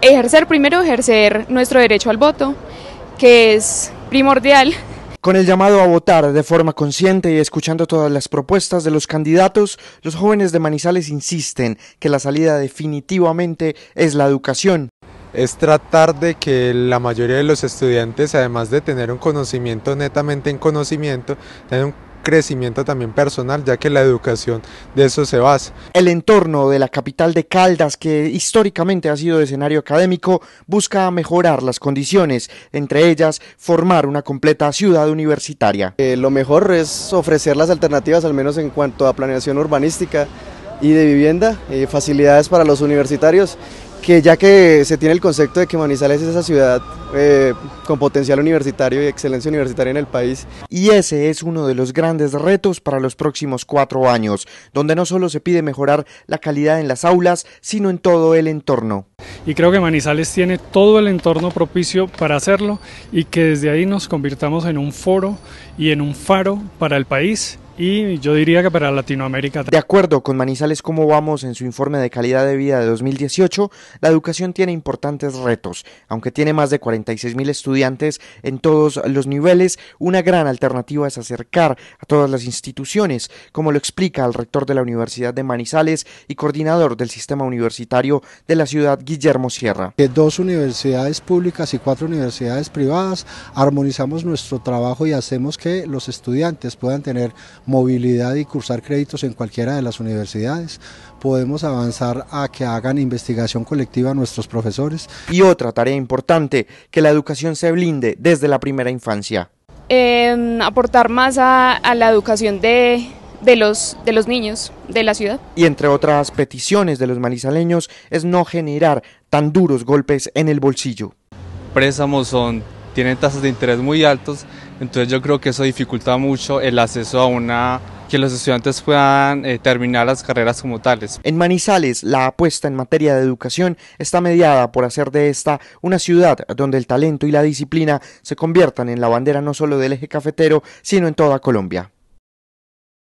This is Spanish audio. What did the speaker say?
ejercer primero, ejercer nuestro derecho al voto, que es primordial. Con el llamado a votar de forma consciente y escuchando todas las propuestas de los candidatos, los jóvenes de Manizales insisten que la salida definitivamente es la educación. Es tratar de que la mayoría de los estudiantes, además de tener un conocimiento netamente en conocimiento, tengan un crecimiento también personal, ya que la educación de eso se basa. El entorno de la capital de Caldas, que históricamente ha sido escenario académico, busca mejorar las condiciones, entre ellas formar una completa ciudad universitaria. Eh, lo mejor es ofrecer las alternativas, al menos en cuanto a planeación urbanística y de vivienda, eh, facilidades para los universitarios que ya que se tiene el concepto de que Manizales es esa ciudad eh, con potencial universitario y excelencia universitaria en el país. Y ese es uno de los grandes retos para los próximos cuatro años, donde no solo se pide mejorar la calidad en las aulas, sino en todo el entorno. Y creo que Manizales tiene todo el entorno propicio para hacerlo y que desde ahí nos convirtamos en un foro y en un faro para el país y yo diría que para Latinoamérica. De acuerdo con Manizales Cómo Vamos en su informe de calidad de vida de 2018, la educación tiene importantes retos. Aunque tiene más de 46 mil estudiantes en todos los niveles, una gran alternativa es acercar a todas las instituciones, como lo explica el rector de la Universidad de Manizales y coordinador del sistema universitario de la ciudad, Guillermo Sierra. De dos universidades públicas y cuatro universidades privadas, armonizamos nuestro trabajo y hacemos que los estudiantes puedan tener movilidad y cursar créditos en cualquiera de las universidades. Podemos avanzar a que hagan investigación colectiva nuestros profesores. Y otra tarea importante, que la educación se blinde desde la primera infancia. Em, aportar más a, la educación de, los, de los niños de la ciudad. Y entre otras peticiones de los manizaleños es no generar tan duros golpes en el bolsillo. Préstamos son, tienen tasas de interés muy altos entonces yo creo que eso dificulta mucho el acceso a una que los estudiantes puedan eh, terminar las carreras como tales. En Manizales, la apuesta en materia de educación está mediada por hacer de esta una ciudad donde el talento y la disciplina se conviertan en la bandera no solo del eje cafetero, sino en toda Colombia.